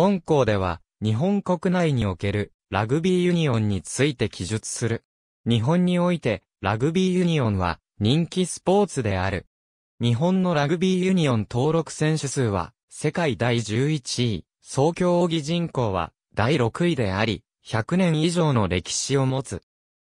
本校では、日本国内におけるラグビーユニオンについて記述する。日本において、ラグビーユニオンは人気スポーツである。日本のラグビーユニオン登録選手数は、世界第11位、総競技人口は第6位であり、100年以上の歴史を持つ。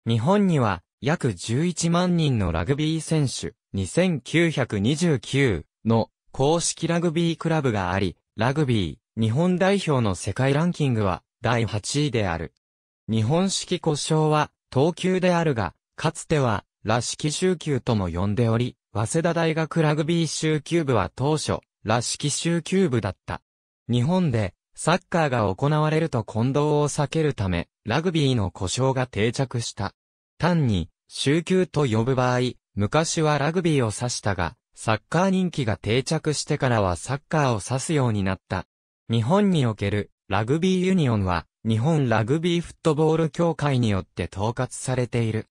日本には約11万人のラグビー選手2929の公式ラグビークラブがあり、ラグビー。日本代表の世界ランキングは第8位である。日本式故障は、東急であるが、かつては、らしき州とも呼んでおり、早稲田大学ラグビー州級部は当初、らしき州部だった。日本で、サッカーが行われると混同を避けるため、ラグビーの故障が定着した。単に、週休と呼ぶ場合、昔はラグビーを指したが、サッカー人気が定着してからはサッカーを指すようになった。日本におけるラグビーユニオンは日本ラグビーフットボール協会によって統括されている。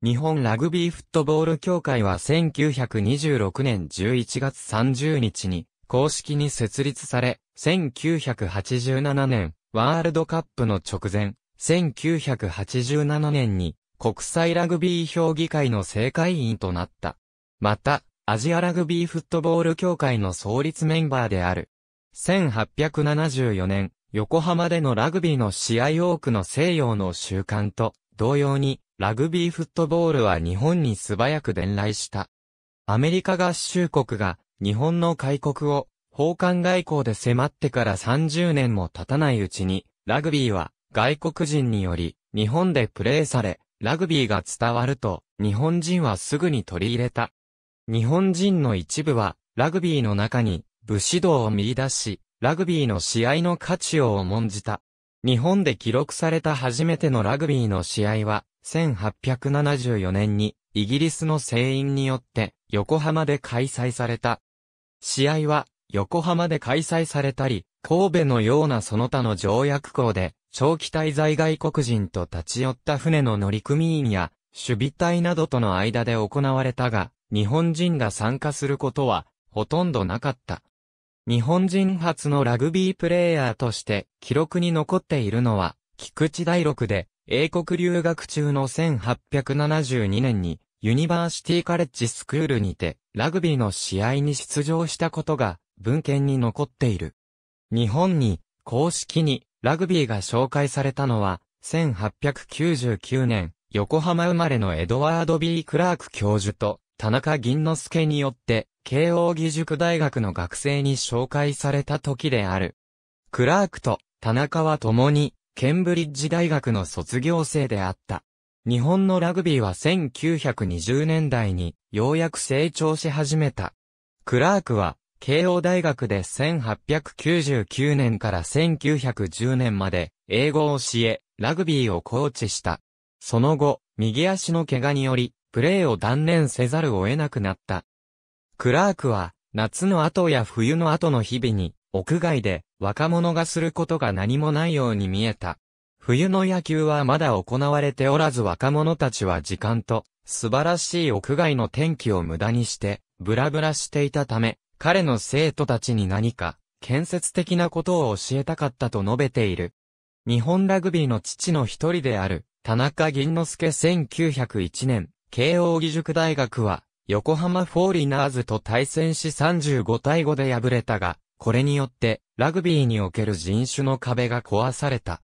日本ラグビーフットボール協会は1926年11月30日に公式に設立され、1987年ワールドカップの直前、1987年に国際ラグビー評議会の正会員となった。また、アジアラグビーフットボール協会の創立メンバーである。1874年、横浜でのラグビーの試合多くの西洋の習慣と同様に、ラグビーフットボールは日本に素早く伝来した。アメリカ合衆国が日本の開国を訪韓外交で迫ってから30年も経たないうちに、ラグビーは外国人により日本でプレーされ、ラグビーが伝わると日本人はすぐに取り入れた。日本人の一部はラグビーの中に武士道を見出し、ラグビーの試合の価値を重んじた。日本で記録された初めてのラグビーの試合は、1874年に、イギリスの船員によって、横浜で開催された。試合は、横浜で開催されたり、神戸のようなその他の条約校で、長期滞在外国人と立ち寄った船の乗組員や、守備隊などとの間で行われたが、日本人が参加することは、ほとんどなかった。日本人初のラグビープレイヤーとして記録に残っているのは、菊池大六で、英国留学中の1872年に、ユニバーシティカレッジスクールにて、ラグビーの試合に出場したことが、文献に残っている。日本に、公式に、ラグビーが紹介されたのは、1899年、横浜生まれのエドワード・ B・ クラーク教授と、田中銀之助によって、慶応義塾大学の学生に紹介された時である。クラークと田中は共に、ケンブリッジ大学の卒業生であった。日本のラグビーは1920年代にようやく成長し始めた。クラークは、慶応大学で1899年から1910年まで英語を教え、ラグビーをコーチした。その後、右足の怪我により、プレーを断念せざるを得なくなった。クラークは、夏の後や冬の後の日々に、屋外で若者がすることが何もないように見えた。冬の野球はまだ行われておらず若者たちは時間と素晴らしい屋外の天気を無駄にしてブラブラしていたため彼の生徒たちに何か建設的なことを教えたかったと述べている。日本ラグビーの父の一人である田中銀之助1901年慶応義塾大学は、横浜フォーリナーズと対戦し35対5で敗れたが、これによってラグビーにおける人種の壁が壊された。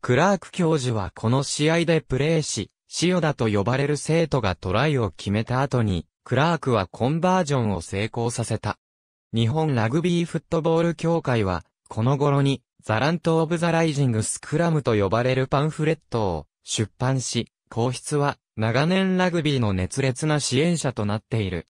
クラーク教授はこの試合でプレーし、塩田と呼ばれる生徒がトライを決めた後に、クラークはコンバージョンを成功させた。日本ラグビーフットボール協会は、この頃に、ザラント・オブ・ザ・ライジング・スクラムと呼ばれるパンフレットを出版し、皇室は長年ラグビーの熱烈な支援者となっている。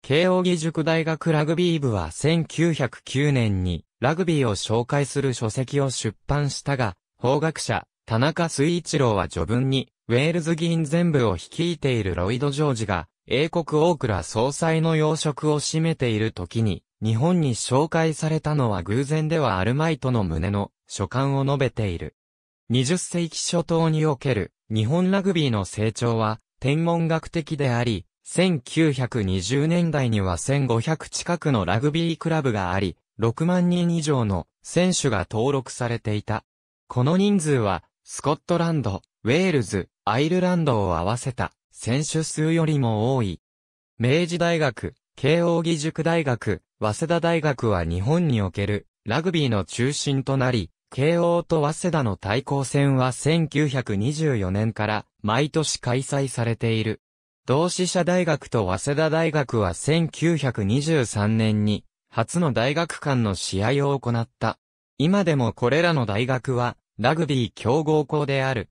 慶応義塾大学ラグビー部は1909年にラグビーを紹介する書籍を出版したが、法学者、田中水一郎は序文に、ウェールズ議員全部を率いているロイド・ジョージが、英国オークラ総裁の要職を占めている時に、日本に紹介されたのは偶然ではあるまいとの旨の書簡を述べている。20世紀初頭における日本ラグビーの成長は天文学的であり、1920年代には1500近くのラグビークラブがあり、6万人以上の選手が登録されていた。この人数は、スコットランド、ウェールズ、アイルランドを合わせた選手数よりも多い。明治大学、慶応義塾大学、早稲田大学は日本におけるラグビーの中心となり、慶応と早稲田の対抗戦は1924年から毎年開催されている。同志社大学と早稲田大学は1923年に初の大学間の試合を行った。今でもこれらの大学はラグビー強豪校である。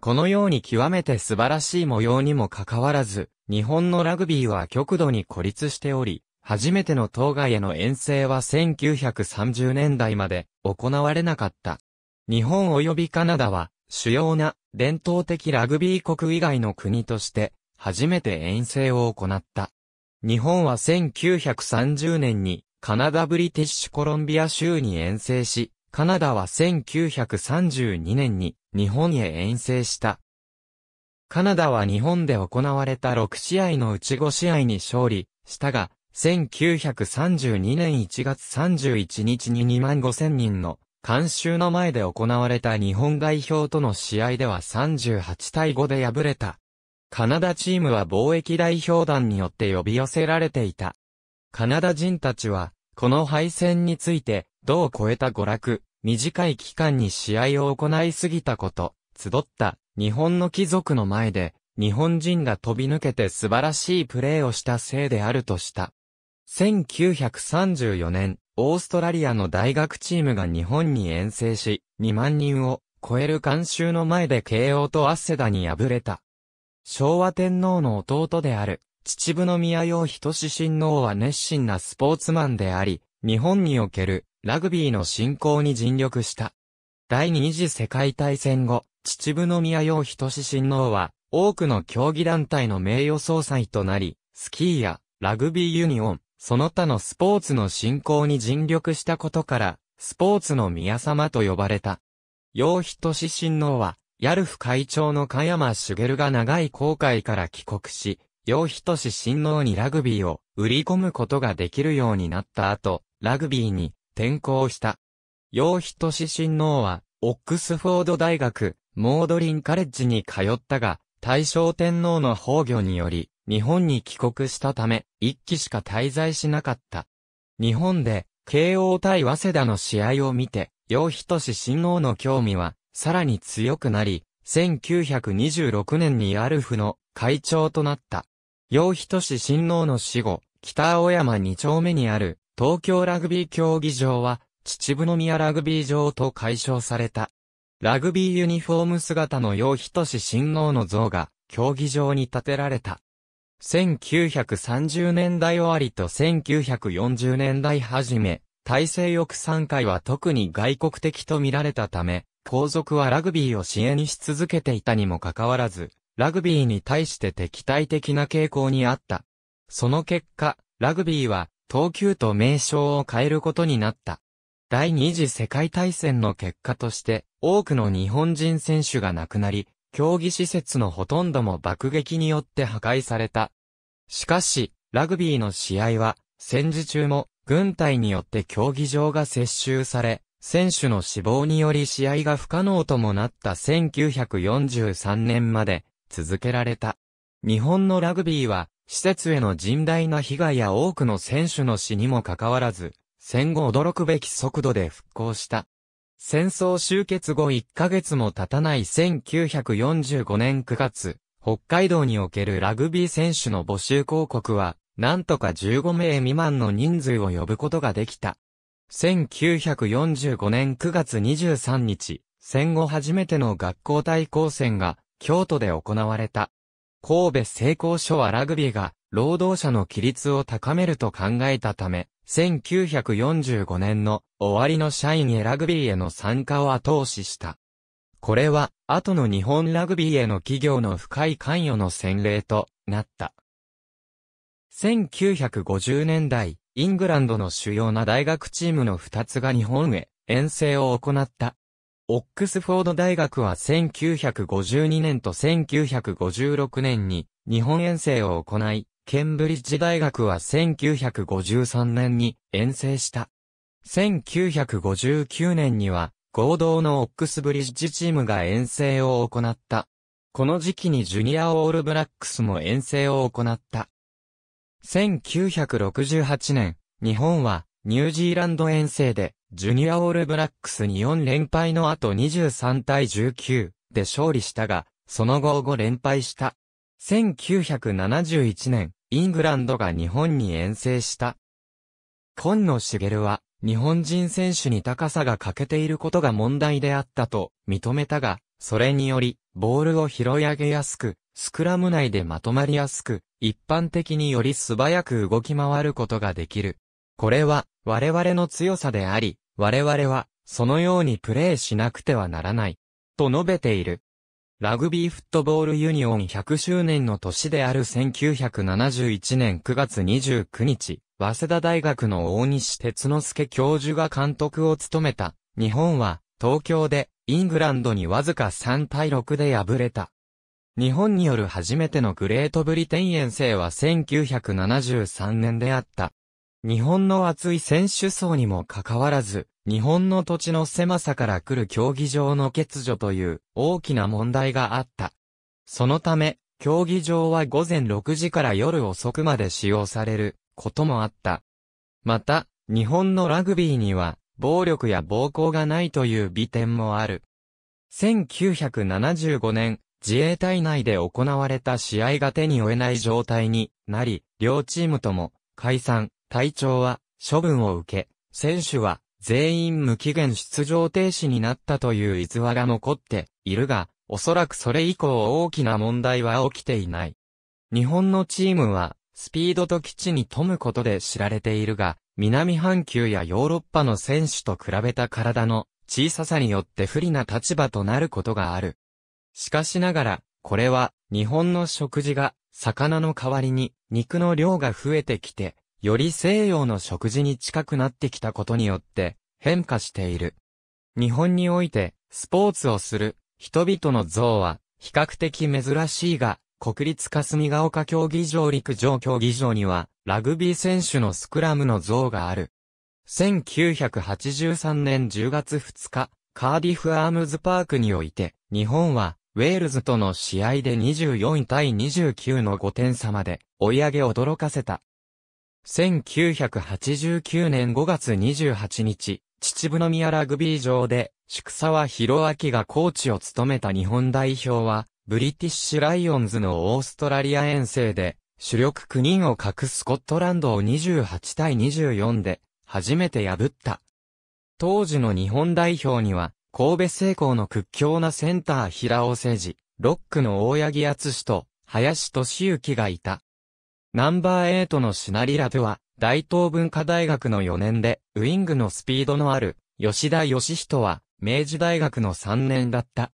このように極めて素晴らしい模様にもかかわらず、日本のラグビーは極度に孤立しており、初めての当該への遠征は1930年代まで行われなかった。日本及びカナダは主要な伝統的ラグビー国以外の国として初めて遠征を行った。日本は1930年にカナダブリティッシュコロンビア州に遠征し、カナダは1932年に日本へ遠征した。カナダは日本で行われた6試合のうち5試合に勝利したが、1932年1月31日に2万5千人の監修の前で行われた日本代表との試合では38対5で敗れた。カナダチームは貿易代表団によって呼び寄せられていた。カナダ人たちは、この敗戦について、度を超えた娯楽、短い期間に試合を行いすぎたこと、集った日本の貴族の前で、日本人が飛び抜けて素晴らしいプレーをしたせいであるとした。1934年、オーストラリアの大学チームが日本に遠征し、2万人を超える監修の前で慶応とアッセダに敗れた。昭和天皇の弟である、秩父宮洋仁親王は熱心なスポーツマンであり、日本におけるラグビーの振興に尽力した。第二次世界大戦後、秩父宮洋仁親王は、多くの競技団体の名誉総裁となり、スキーやラグビーユニオン、その他のスポーツの振興に尽力したことから、スポーツの宮様と呼ばれた。楊都志親王は、ヤルフ会長の香山茂が長い航海から帰国し、楊都志親王にラグビーを売り込むことができるようになった後、ラグビーに転校した。楊都志親王は、オックスフォード大学、モードリンカレッジに通ったが、大正天皇の崩御により、日本に帰国したため、一期しか滞在しなかった。日本で、慶応対早稲田の試合を見て、洋仁志新王の興味は、さらに強くなり、1926年にアルフの会長となった。洋仁志新王の死後、北青山二丁目にある東京ラグビー競技場は、秩父宮ラグビー場と解消された。ラグビーユニフォーム姿の洋仁志新王の像が競技場に建てられた。1930年代終わりと1940年代初め、体制翼参会は特に外国的と見られたため、皇族はラグビーを支援し続けていたにもかかわらず、ラグビーに対して敵対的な傾向にあった。その結果、ラグビーは、東急と名称を変えることになった。第二次世界大戦の結果として、多くの日本人選手が亡くなり、競技施設のほとんども爆撃によって破壊された。しかし、ラグビーの試合は、戦時中も、軍隊によって競技場が接収され、選手の死亡により試合が不可能ともなった1943年まで、続けられた。日本のラグビーは、施設への甚大な被害や多くの選手の死にもかかわらず、戦後驚くべき速度で復興した。戦争終結後1ヶ月も経たない1945年9月、北海道におけるラグビー選手の募集広告は、なんとか15名未満の人数を呼ぶことができた。1945年9月23日、戦後初めての学校対抗戦が京都で行われた。神戸成功所はラグビーが労働者の規律を高めると考えたため、1945年の終わりの社員へラグビーへの参加を後押しした。これは、後の日本ラグビーへの企業の深い関与の先例となった。1950年代、イングランドの主要な大学チームの2つが日本へ遠征を行った。オックスフォード大学は1952年と1956年に日本遠征を行い、ケンブリッジ大学は1953年に遠征した。1959年には合同のオックスブリッジチームが遠征を行った。この時期にジュニアオールブラックスも遠征を行った。1968年、日本はニュージーランド遠征でジュニアオールブラックスに4連敗の後23対19で勝利したが、その後5連敗した。1971年、イングランドが日本に遠征した。今野茂は、日本人選手に高さが欠けていることが問題であったと認めたが、それにより、ボールを拾い上げやすく、スクラム内でまとまりやすく、一般的により素早く動き回ることができる。これは、我々の強さであり、我々は、そのようにプレーしなくてはならない。と述べている。ラグビーフットボールユニオン100周年の年である1971年9月29日、早稲田大学の大西哲之助教授が監督を務めた、日本は、東京で、イングランドにわずか3対6で敗れた。日本による初めてのグレートブリテン遠征は1973年であった。日本の厚い選手層にもかかわらず、日本の土地の狭さから来る競技場の欠如という大きな問題があった。そのため、競技場は午前6時から夜遅くまで使用されることもあった。また、日本のラグビーには暴力や暴行がないという美点もある。1975年、自衛隊内で行われた試合が手に負えない状態になり、両チームとも解散、隊長は処分を受け、選手は全員無期限出場停止になったという逸話が残っているが、おそらくそれ以降大きな問題は起きていない。日本のチームは、スピードと基地に富むことで知られているが、南半球やヨーロッパの選手と比べた体の小ささによって不利な立場となることがある。しかしながら、これは日本の食事が魚の代わりに肉の量が増えてきてより西洋の食事に近くなってきたことによって変化している。日本においてスポーツをする人々の像は比較的珍しいが、国立霞ヶ丘競技場陸上競技場にはラグビー選手のスクラムの像がある。1983年10月2日、カーディフアームズパークにおいて、日本はウェールズとの試合で24対29の5点差まで追い上げ驚かせた。1989年5月28日、秩父宮ラグビー場で、宿沢博明がコーチを務めた日本代表は、ブリティッシュライオンズのオーストラリア遠征で、主力9人を欠くスコットランドを28対24で、初めて破った。当時の日本代表には、神戸成功の屈強なセンター平尾誠治、ロックの大八木敦史と、林俊之がいた。ナンバー8のシナリラでは、大東文化大学の4年で、ウィングのスピードのある、吉田義人は、明治大学の3年だった。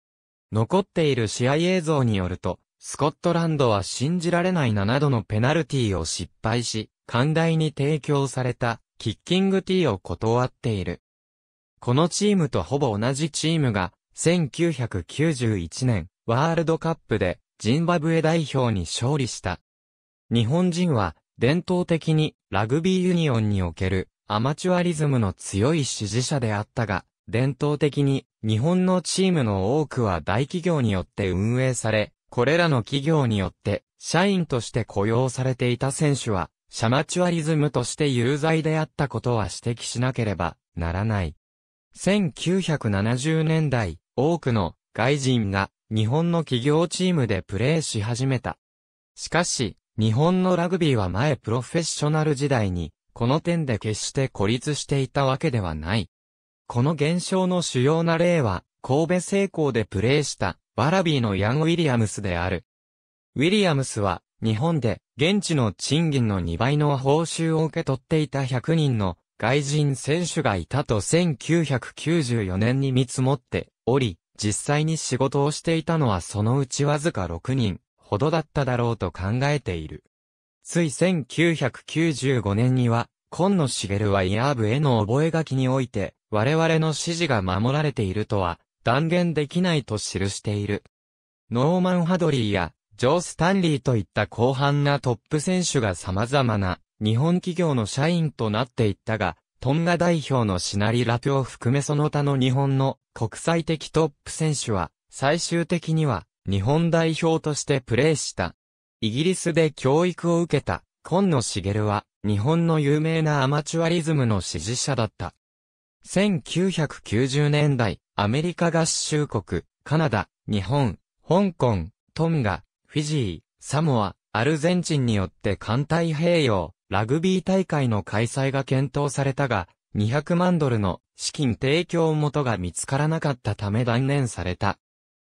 残っている試合映像によると、スコットランドは信じられない7度のペナルティを失敗し、寛大に提供された、キッキングティーを断っている。このチームとほぼ同じチームが、1991年、ワールドカップで、ジンバブエ代表に勝利した。日本人は伝統的にラグビーユニオンにおけるアマチュアリズムの強い支持者であったが、伝統的に日本のチームの多くは大企業によって運営され、これらの企業によって社員として雇用されていた選手は、シャマチュアリズムとして有罪であったことは指摘しなければならない。1970年代、多くの外人が日本の企業チームでプレーし始めた。しかし、日本のラグビーは前プロフェッショナル時代に、この点で決して孤立していたわけではない。この現象の主要な例は、神戸成功でプレーした、ワラビーのヤン・ウィリアムスである。ウィリアムスは、日本で、現地の賃金の2倍の報酬を受け取っていた100人の外人選手がいたと1994年に見積もっており、実際に仕事をしていたのはそのうちわずか6人。ほどだっただろうと考えている。つい1995年には、今野茂はイヤー部への覚書において、我々の指示が守られているとは、断言できないと記している。ノーマン・ハドリーや、ジョー・スタンリーといった広範なトップ選手が様々な、日本企業の社員となっていったが、トンガ代表のシナリラピを含めその他の日本の国際的トップ選手は、最終的には日本代表としてプレーした。イギリスで教育を受けた、今野茂は、日本の有名なアマチュアリズムの支持者だった。1990年代、アメリカ合衆国、カナダ、日本、香港、トンガ、フィジー、サモア、アルゼンチンによって艦隊併用、ラグビー大会の開催が検討されたが、200万ドルの資金提供元が見つからなかったため断念された。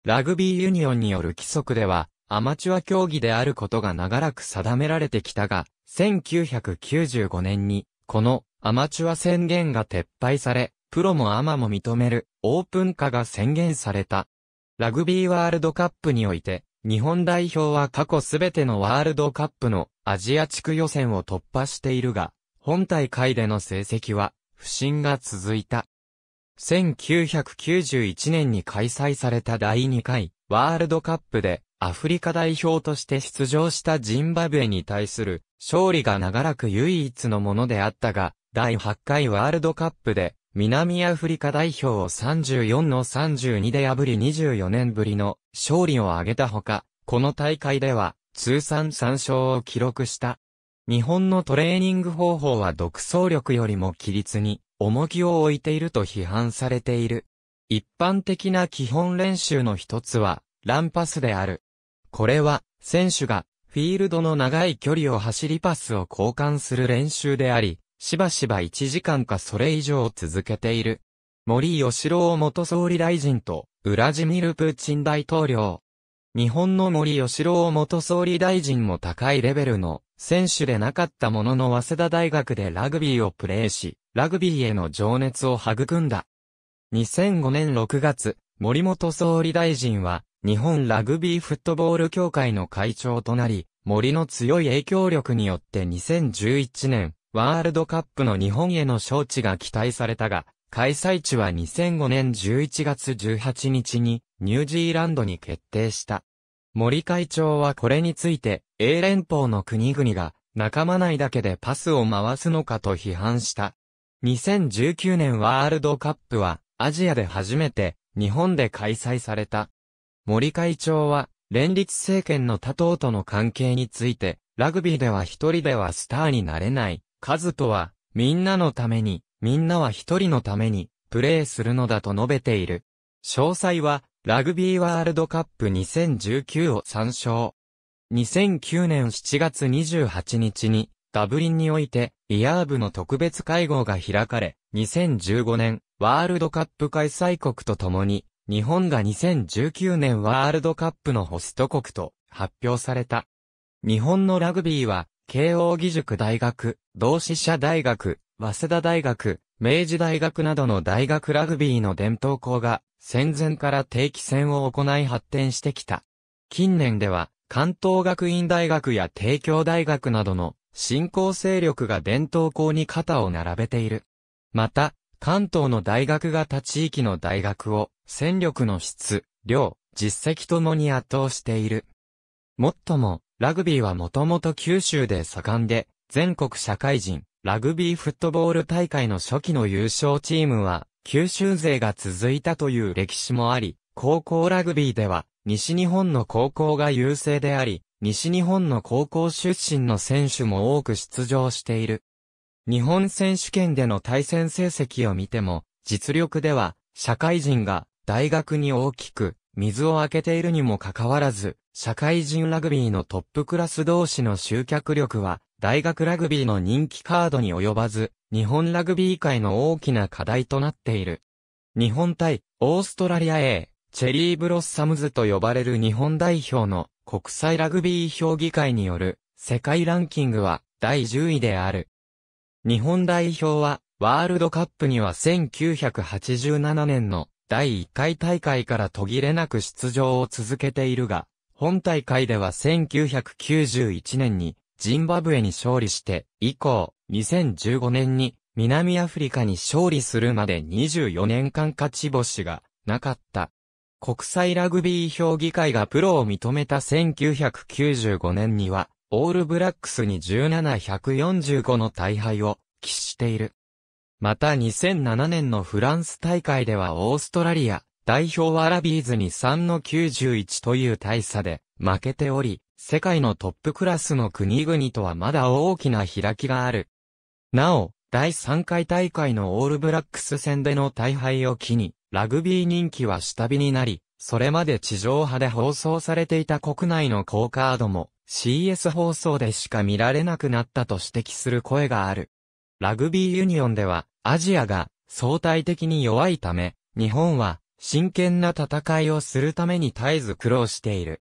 ラグビーユニオンによる規則では、アマチュア競技であることが長らく定められてきたが、1995年に、このアマチュア宣言が撤廃され、プロもアマも認めるオープン化が宣言された。ラグビーワールドカップにおいて、日本代表は過去すべてのワールドカップのアジア地区予選を突破しているが、本大会での成績は不振が続いた。1991年に開催された第2回ワールドカップでアフリカ代表として出場したジンバブエに対する勝利が長らく唯一のものであったが、第8回ワールドカップで南アフリカ代表を34の32で破り24年ぶりの勝利を挙げたほか、この大会では通算3勝を記録した。日本のトレーニング方法は独創力よりも規律に重きを置いていると批判されている。一般的な基本練習の一つは、ランパスである。これは、選手が、フィールドの長い距離を走りパスを交換する練習であり、しばしば1時間かそれ以上続けている。森吉郎元総理大臣と、ウラジミル・プーチン大統領。日本の森吉郎元総理大臣も高いレベルの選手でなかったものの早稲田大学でラグビーをプレーし、ラグビーへの情熱を育んだ。2005年6月、森本総理大臣は、日本ラグビーフットボール協会の会長となり、森の強い影響力によって2011年、ワールドカップの日本への招致が期待されたが、開催地は2005年11月18日に、ニュージーランドに決定した。森会長はこれについて、英連邦の国々が、仲間内だけでパスを回すのかと批判した。2019年ワールドカップはアジアで初めて日本で開催された。森会長は連立政権の他党との関係について、ラグビーでは一人ではスターになれない、数とは、みんなのために、みんなは一人のために、プレーするのだと述べている。詳細は、ラグビーワールドカップ2019を参照。2009年7月28日に、ダブリンにおいて、イヤー部の特別会合が開かれ、2015年、ワールドカップ開催国とともに、日本が2019年ワールドカップのホスト国と発表された。日本のラグビーは、慶応義塾大学、同志社大学、早稲田大学、明治大学などの大学ラグビーの伝統校が、戦前から定期戦を行い発展してきた。近年では、関東学院大学や帝京大学などの新興勢力が伝統校に肩を並べている。また、関東の大学が他地域の大学を戦力の質、量、実績ともに圧倒している。もっとも、ラグビーはもともと九州で盛んで、全国社会人、ラグビーフットボール大会の初期の優勝チームは、九州勢が続いたという歴史もあり、高校ラグビーでは、西日本の高校が優勢であり、西日本の高校出身の選手も多く出場している。日本選手権での対戦成績を見ても、実力では、社会人が大学に大きく水を開けているにもかかわらず、社会人ラグビーのトップクラス同士の集客力は、大学ラグビーの人気カードに及ばず、日本ラグビー界の大きな課題となっている。日本対オーストラリア A チェリーブロッサムズと呼ばれる日本代表の国際ラグビー評議会による世界ランキングは第10位である。日本代表はワールドカップには1987年の第1回大会から途切れなく出場を続けているが、本大会では1991年にジンバブエに勝利して以降、2015年に南アフリカに勝利するまで24年間勝ち星がなかった。国際ラグビー評議会がプロを認めた1995年には、オールブラックスに17145の大敗を喫している。また2007年のフランス大会ではオーストラリア代表アラビーズに3の91という大差で負けており、世界のトップクラスの国々とはまだ大きな開きがある。なお、第3回大会のオールブラックス戦での大敗を機に、ラグビー人気は下火になり、それまで地上波で放送されていた国内の高カードも CS 放送でしか見られなくなったと指摘する声がある。ラグビーユニオンではアジアが相対的に弱いため、日本は真剣な戦いをするために絶えず苦労している。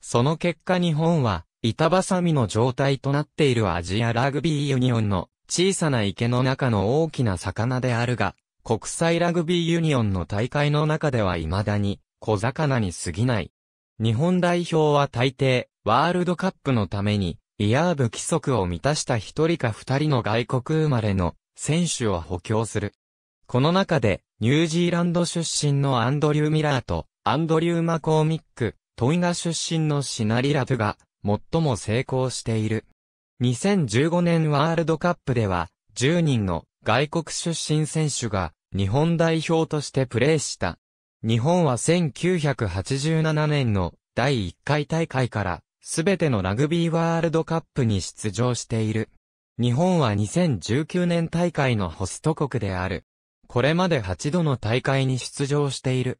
その結果日本は板挟みの状態となっているアジアラグビーユニオンの小さな池の中の大きな魚であるが、国際ラグビーユニオンの大会の中では未だに小魚に過ぎない。日本代表は大抵、ワールドカップのために、イヤーブ規則を満たした一人か二人の外国生まれの選手を補強する。この中で、ニュージーランド出身のアンドリュー・ミラーと、アンドリュー・マコーミック、トイガ出身のシナリラトゥが、最も成功している。2015年ワールドカップでは、10人の外国出身選手が日本代表としてプレーした。日本は1987年の第1回大会からすべてのラグビーワールドカップに出場している。日本は2019年大会のホスト国である。これまで8度の大会に出場している。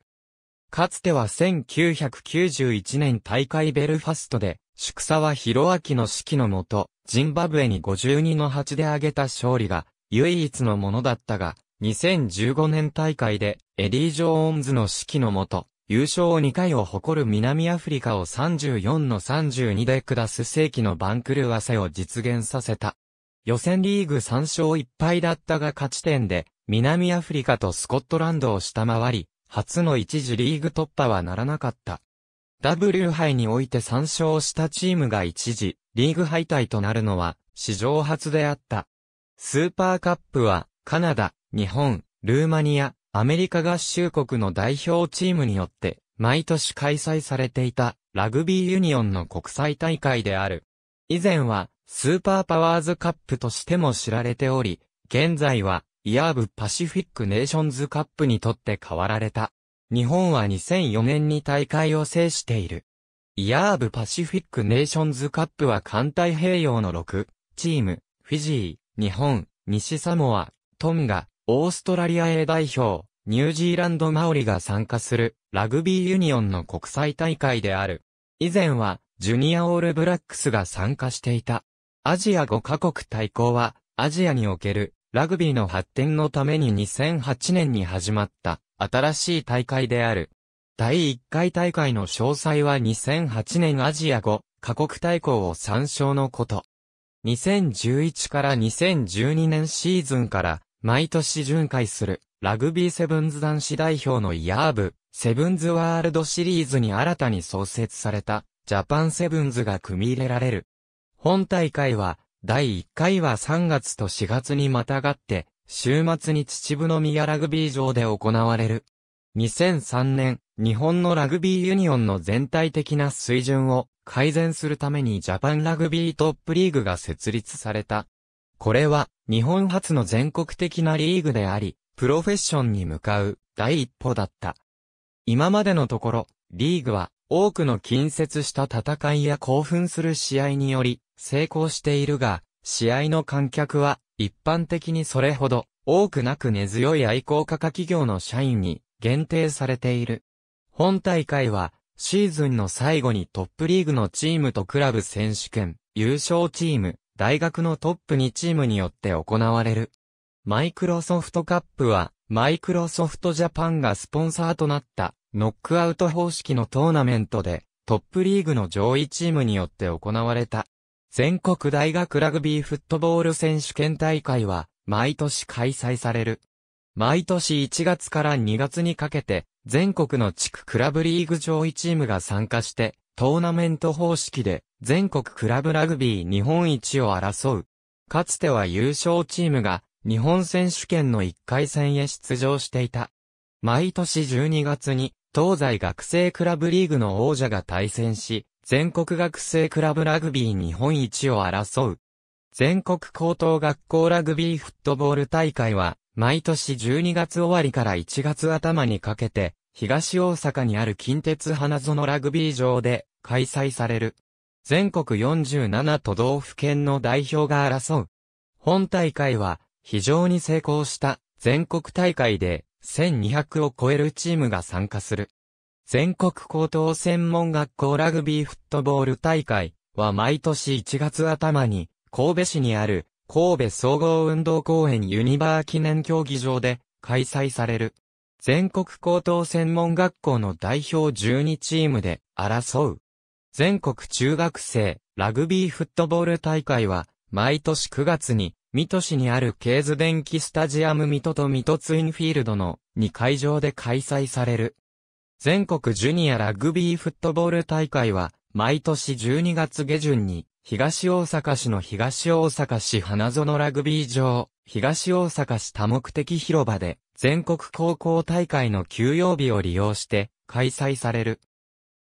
かつては1991年大会ベルファストで、宿沢博明の指揮のもと、ジンバブエに52の8で挙げた勝利が、唯一のものだったが、2015年大会でエディ・ジョーンズの指揮のもと、優勝2回を誇る南アフリカを34の32で下す世紀の番狂わせを実現させた。予選リーグ3勝1敗だったが勝ち点で、南アフリカとスコットランドを下回り、初の一次リーグ突破はならなかった。W 杯において3勝したチームが一時、リーグ敗退となるのは、史上初であった。スーパーカップは、カナダ、日本、ルーマニア、アメリカ合衆国の代表チームによって、毎年開催されていた、ラグビーユニオンの国際大会である。以前は、スーパーパワーズカップとしても知られており、現在は、イヤーブパシフィックネーションズカップにとって変わられた。日本は2004年に大会を制している。イヤーブパシフィックネーションズカップは艦太平洋の6チーム、フィジー、日本、西サモア、トンガ、オーストラリア A 代表、ニュージーランドマオリが参加するラグビーユニオンの国際大会である。以前はジュニアオールブラックスが参加していた。アジア5カ国対抗はアジアにおけるラグビーの発展のために2008年に始まった新しい大会である。第1回大会の詳細は2008年アジア5カ国対抗を参照のこと。2011から2012年シーズンから毎年巡回するラグビーセブンズ男子代表のイヤーブセブンズワールドシリーズに新たに創設されたジャパンセブンズが組み入れられる。本大会は第1回は3月と4月にまたがって週末に秩父宮ラグビー場で行われる。2003年、日本のラグビーユニオンの全体的な水準を改善するためにジャパンラグビートップリーグが設立された。これは日本初の全国的なリーグであり、プロフェッションに向かう第一歩だった。今までのところ、リーグは多くの近接した戦いや興奮する試合により成功しているが、試合の観客は一般的にそれほど多くなく根強い愛好家か企業の社員に限定されている。本大会は、シーズンの最後にトップリーグのチームとクラブ選手権、優勝チーム、大学のトップ2チームによって行われる。マイクロソフトカップは、マイクロソフトジャパンがスポンサーとなった、ノックアウト方式のトーナメントで、トップリーグの上位チームによって行われた。全国大学ラグビーフットボール選手権大会は、毎年開催される。毎年1月から2月にかけて、全国の地区クラブリーグ上位チームが参加して、トーナメント方式で、全国クラブラグビー日本一を争う。かつては優勝チームが、日本選手権の1回戦へ出場していた。毎年12月に、東西学生クラブリーグの王者が対戦し、全国学生クラブラグビー日本一を争う。全国高等学校ラグビーフットボール大会は、毎年12月終わりから1月頭にかけて、東大阪にある近鉄花園ラグビー場で開催される。全国47都道府県の代表が争う。本大会は非常に成功した全国大会で1200を超えるチームが参加する。全国高等専門学校ラグビーフットボール大会は毎年1月頭に神戸市にある神戸総合運動公園ユニバー記念競技場で開催される。全国高等専門学校の代表12チームで争う。全国中学生ラグビーフットボール大会は毎年9月に水戸市にあるケーズ電気スタジアム水戸と水戸ツインフィールドの2会場で開催される。全国ジュニアラグビーフットボール大会は毎年12月下旬に東大阪市の東大阪市花園ラグビー場、東大阪市多目的広場で、全国高校大会の休養日を利用して、開催される。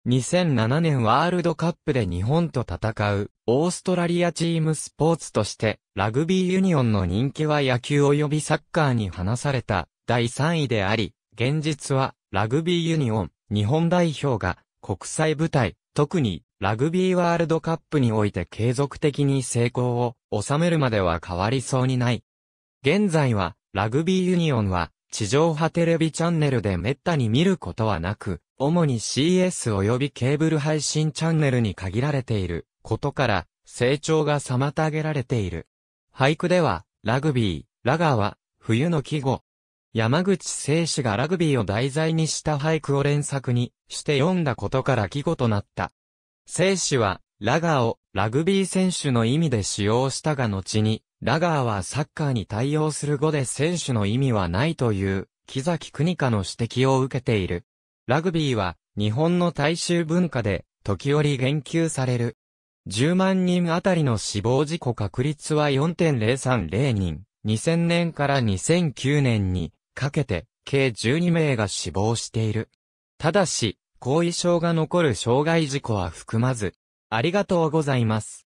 2007年ワールドカップで日本と戦う、オーストラリアチームスポーツとして、ラグビーユニオンの人気は野球及びサッカーに話された、第3位であり、現実は、ラグビーユニオン、日本代表が、国際舞台、特にラグビーワールドカップにおいて継続的に成功を収めるまでは変わりそうにない。現在は、ラグビーユニオンは、地上波テレビチャンネルで滅多に見ることはなく、主に CS 及びケーブル配信チャンネルに限られていることから、成長が妨げられている。俳句では、ラグビー、ラガーは、冬の季語。山口聖史がラグビーを題材にした俳句を連作にして読んだことから季語となった。生死は、ラガーをラグビー選手の意味で使用したが後に、ラガーはサッカーに対応する語で選手の意味はないという、木崎国香の指摘を受けている。ラグビーは、日本の大衆文化で、時折言及される。10万人あたりの死亡事故確率は4.030人。2000年から2009年にかけて計12名が死亡している。ただし、後遺症が残る障害事故は含まず。ありがとうございます。